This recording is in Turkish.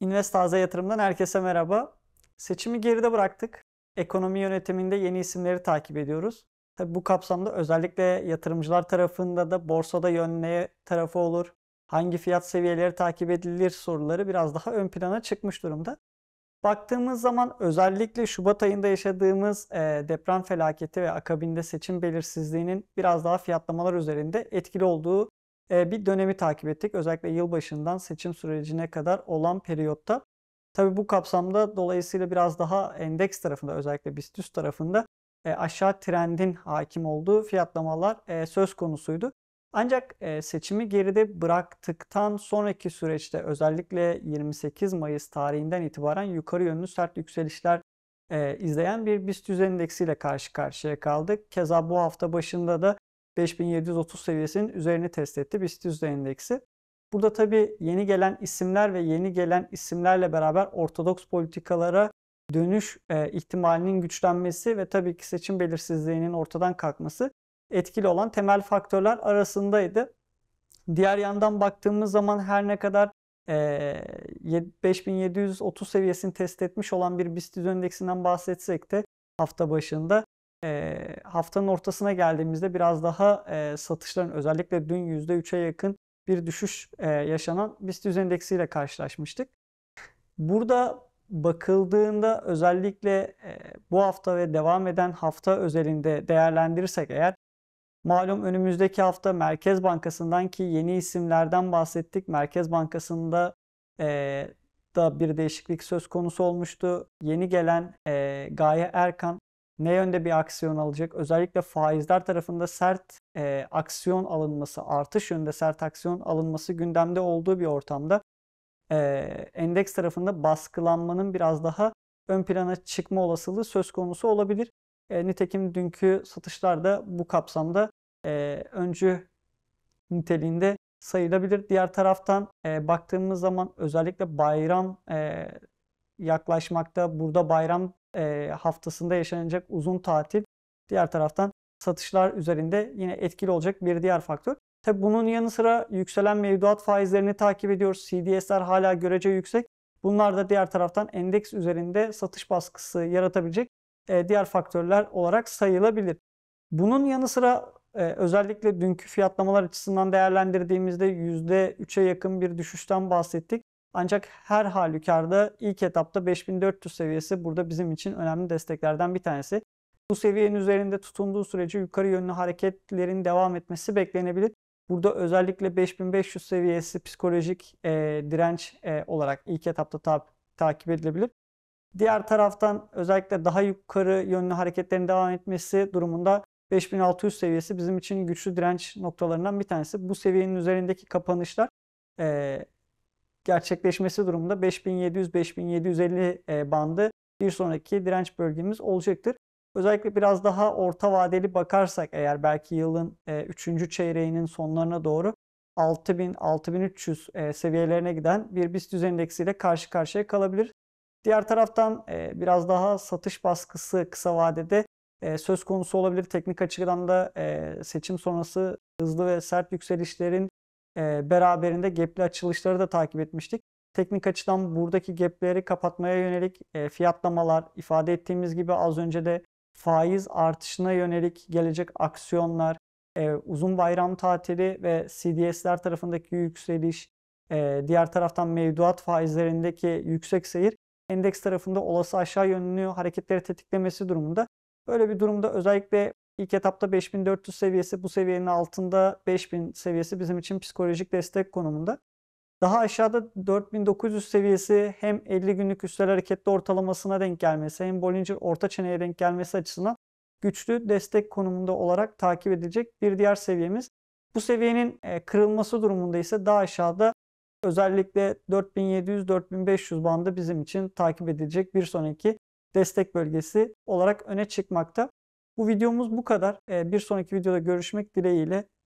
Invest, Taze Yatırım'dan herkese merhaba. Seçimi geride bıraktık. Ekonomi yönetiminde yeni isimleri takip ediyoruz. Tabii bu kapsamda özellikle yatırımcılar tarafında da borsada yönleye tarafı olur. Hangi fiyat seviyeleri takip edilir soruları biraz daha ön plana çıkmış durumda. Baktığımız zaman özellikle Şubat ayında yaşadığımız e, deprem felaketi ve akabinde seçim belirsizliğinin biraz daha fiyatlamalar üzerinde etkili olduğu ee, bir dönemi takip ettik. Özellikle yılbaşından seçim sürecine kadar olan periyotta. Tabii bu kapsamda dolayısıyla biraz daha endeks tarafında özellikle BIST tarafında e, aşağı trendin hakim olduğu fiyatlamalar e, söz konusuydu. Ancak e, seçimi geride bıraktıktan sonraki süreçte özellikle 28 Mayıs tarihinden itibaren yukarı yönlü sert yükselişler izleyen bir BIST endeksiyle karşı karşıya kaldık. Keza bu hafta başında da 5730 seviyesinin üzerine test etti BIST 100 endeksi. Burada tabii yeni gelen isimler ve yeni gelen isimlerle beraber ortodoks politikalara dönüş e, ihtimalinin güçlenmesi ve tabii ki seçim belirsizliğinin ortadan kalkması etkili olan temel faktörler arasındaydı. Diğer yandan baktığımız zaman her ne kadar 5730 e, seviyesini test etmiş olan bir BIST endeksinden bahsetsek de hafta başında e, haftanın ortasına geldiğimizde biraz daha e, satışların özellikle dün %3'e yakın bir düşüş e, yaşanan BIST endeksiyle karşılaşmıştık. Burada bakıldığında özellikle e, bu hafta ve devam eden hafta özelinde değerlendirirsek eğer malum önümüzdeki hafta Merkez Bankası'ndan ki yeni isimlerden bahsettik. Merkez Bankası'nda e, da bir değişiklik söz konusu olmuştu. Yeni gelen e, Gaye Erkan ne yönde bir aksiyon alacak? Özellikle faizler tarafında sert e, aksiyon alınması, artış yönünde sert aksiyon alınması gündemde olduğu bir ortamda e, endeks tarafında baskılanmanın biraz daha ön plana çıkma olasılığı söz konusu olabilir. E, nitekim dünkü satışlar da bu kapsamda e, öncü niteliğinde sayılabilir. Diğer taraftan e, baktığımız zaman özellikle bayram e, yaklaşmakta. Burada bayram e, haftasında yaşanacak uzun tatil diğer taraftan satışlar üzerinde yine etkili olacak bir diğer faktör. Tabi bunun yanı sıra yükselen mevduat faizlerini takip ediyoruz. CDS'ler hala görece yüksek. Bunlar da diğer taraftan endeks üzerinde satış baskısı yaratabilecek e, diğer faktörler olarak sayılabilir. Bunun yanı sıra e, özellikle dünkü fiyatlamalar açısından değerlendirdiğimizde %3'e yakın bir düşüşten bahsettik. Ancak her halükarda ilk etapta 5400 seviyesi burada bizim için önemli desteklerden bir tanesi. Bu seviyenin üzerinde tutunduğu sürece yukarı yönlü hareketlerin devam etmesi beklenebilir. Burada özellikle 5500 seviyesi psikolojik e, direnç e, olarak ilk etapta ta takip edilebilir. Diğer taraftan özellikle daha yukarı yönlü hareketlerin devam etmesi durumunda 5600 seviyesi bizim için güçlü direnç noktalarından bir tanesi. Bu seviyenin üzerindeki kapanışlar e, gerçekleşmesi durumunda 5700-5750 e, bandı bir sonraki direnç bölgemiz olacaktır. Özellikle biraz daha orta vadeli bakarsak eğer belki yılın 3. E, çeyreğinin sonlarına doğru 6000-6300 e, seviyelerine giden bir BIST endeksiyle karşı karşıya kalabilir. Diğer taraftan biraz daha satış baskısı kısa vadede söz konusu olabilir. Teknik açıdan da seçim sonrası hızlı ve sert yükselişlerin ee, beraberinde gap'li açılışları da takip etmiştik. Teknik açıdan buradaki gap'leri kapatmaya yönelik e, fiyatlamalar ifade ettiğimiz gibi az önce de faiz artışına yönelik gelecek aksiyonlar, e, uzun bayram tatili ve CDS'ler tarafındaki yükseliş, e, diğer taraftan mevduat faizlerindeki yüksek seyir endeks tarafında olası aşağı yönlü hareketleri tetiklemesi durumunda. Böyle bir durumda özellikle İlk etapta 5400 seviyesi bu seviyenin altında 5000 seviyesi bizim için psikolojik destek konumunda. Daha aşağıda 4900 seviyesi hem 50 günlük üstel hareketli ortalamasına denk gelmesi hem Bollinger orta çeneye denk gelmesi açısından güçlü destek konumunda olarak takip edilecek bir diğer seviyemiz. Bu seviyenin e, kırılması durumunda ise daha aşağıda özellikle 4700-4500 bandı bizim için takip edilecek bir sonraki destek bölgesi olarak öne çıkmakta. Bu videomuz bu kadar. Ee, bir sonraki videoda görüşmek dileğiyle.